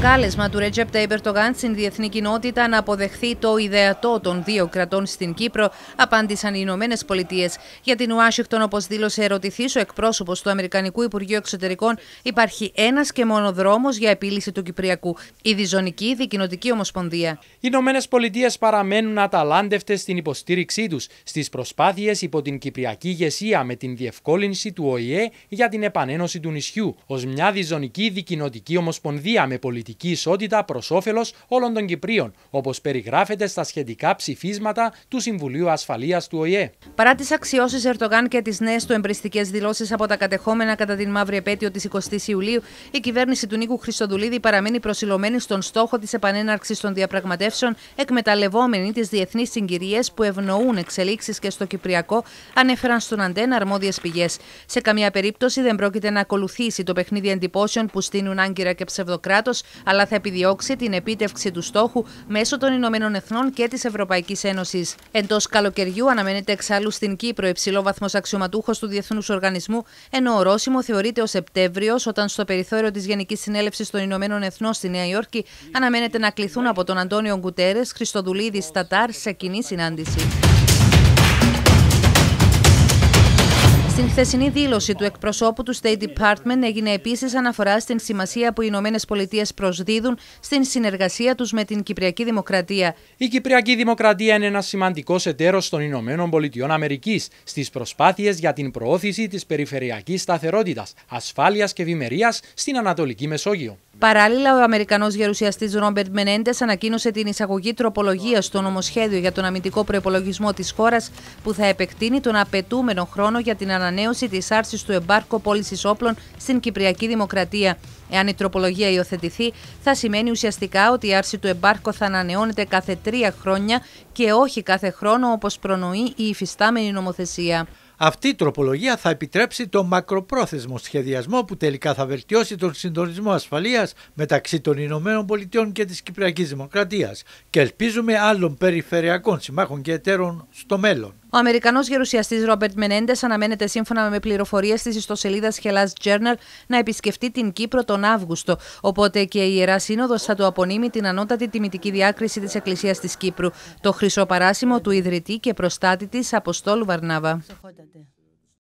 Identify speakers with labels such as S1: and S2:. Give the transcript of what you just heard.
S1: κάλεσμα του Ρετζέπ Τέιμπερ στην διεθνή κοινότητα να αποδεχθεί το ιδεατό των δύο κρατών στην Κύπρο, απάντησαν οι Ηνωμένες Πολιτείες. Για την Ουάσιγκτον, όπως δήλωσε ερωτηθής ο εκπρόσωπος του Αμερικανικού Υπουργείου Εξωτερικών, υπάρχει ένας και μόνο δρόμος για επίλυση του Κυπριακού, η διζωνική δικοινοτική ομοσπονδία. Οι
S2: Ηνωμένες Πολιτείες παραμένουν αταλάντευτες στην υποστήριξή τους στις προσπάθειες υπό την Κυπριακή ηγεσία με την διευκόλυνση του ΟΗΕ για την επανένωση του νησιού ως μια διζωνική δικοινοτική ομοσπονδία με πολιτική πολιτική ισότητα προς όφελος όλων των Κυπρίων, όπως περιγράφεται στα σχετικά ψηφίσματα του Συμβουλίου Ασφαλείας του ΟΗΕ.
S1: Παρά τις αξιώσεις Ερτογάν και τις νέες του εμπριστικές δηλώσεις από τα κατεχόμενα κατά την μαύρη επέτειο της 20η Ιουλίου, η κυβέρνηση του Νίκου Χριστοδουλίδη παραμένει προσιλωμένη στον στόχο της επανέναρξης των διαπραγματεύσεων, εκμεταλλευόμενη τις διεθνείς συγκυρίες που ευνοούν εξελίξεις και στο Κυπριακό, ανέφεραν στον Αντένα αρμόδιες πηγές. Σε καμία περίπτωση δεν πρόκειται να ακολουθήσει το παιχνίδι εντυπώσεων που στείνουν άγκυρα και ψευδοκράτος, αλλά θα επιδιώξει την επίτευξη του στόχου μέσω των Ηνωμένων Εθνών και της Ευρωπαϊκής Ένωσης. Εντός καλοκαιριού αναμένεται εξάλλου στην Κύπρο υψηλό βαθμός αξιωματούχος του Διεθνούς Οργανισμού, ενώ ορόσημο θεωρείται ο Σεπτέμβριος, όταν στο περιθώριο της Γενικής Συνέλευσης των Ηνωμένων Εθνών στη Νέα Υόρκη αναμένεται να κληθούν από τον Αντώνιο Γκουτέρες Χριστοδουλίδης Στατάρ σε κοινή συνάντηση. Η χθεσινή δήλωση του εκπροσώπου του State Department έγινε επίσης αναφορά στην σημασία που οι Ηνωμένες Πολιτείες προσδίδουν στην συνεργασία τους με την Κυπριακή Δημοκρατία.
S2: Η Κυπριακή Δημοκρατία είναι ένας σημαντικός εταίρος των Ηνωμένων Πολιτειών Αμερικής στις προσπάθειες για την προώθηση της περιφερειακής σταθερότητας, ασφάλειας και ευημερίας στην Ανατολική Μεσόγειο.
S1: Παράλληλα, ο Αμερικανός γερουσιαστής Ρόμπερτ Μενέντες ανακοίνωσε την εισαγωγή τροπολογίας στο νομοσχέδιο για τον αμυντικό προπολογισμό της χώρας που θα επεκτείνει τον απαιτούμενο χρόνο για την ανανέωση της άρσης του εμπάρκου πώλησης όπλων στην Κυπριακή Δημοκρατία. Εάν η τροπολογία υιοθετηθεί, θα σημαίνει ουσιαστικά ότι η άρση του εμπάρκου θα ανανεώνεται κάθε τρία χρόνια και όχι κάθε χρόνο όπως προνοεί η υφιστάμενη νομοθεσία.
S2: Αυτή η τροπολογία θα επιτρέψει το μακροπρόθεσμο σχεδιασμό που τελικά θα βελτιώσει τον συντονισμό ασφαλείας μεταξύ των Ηνωμένων Πολιτειών και της Κυπριακής Δημοκρατίας και ελπίζουμε άλλων περιφερειακών συμμάχων και εταίρων στο μέλλον.
S1: Ο Αμερικανός γερουσιαστής Ρόμπερτ Μενέντες αναμένεται σύμφωνα με πληροφορίες της ιστοσελίδας Hellas Journal να επισκεφτεί την Κύπρο τον Αύγουστο. Οπότε και η Ιερά Σύνοδος θα του απονείμει την ανώτατη τιμητική διάκριση της Εκκλησίας της Κύπρου, το χρυσό παράσημο του ιδρυτή και προστάτη της Αποστόλου Βαρνάβα.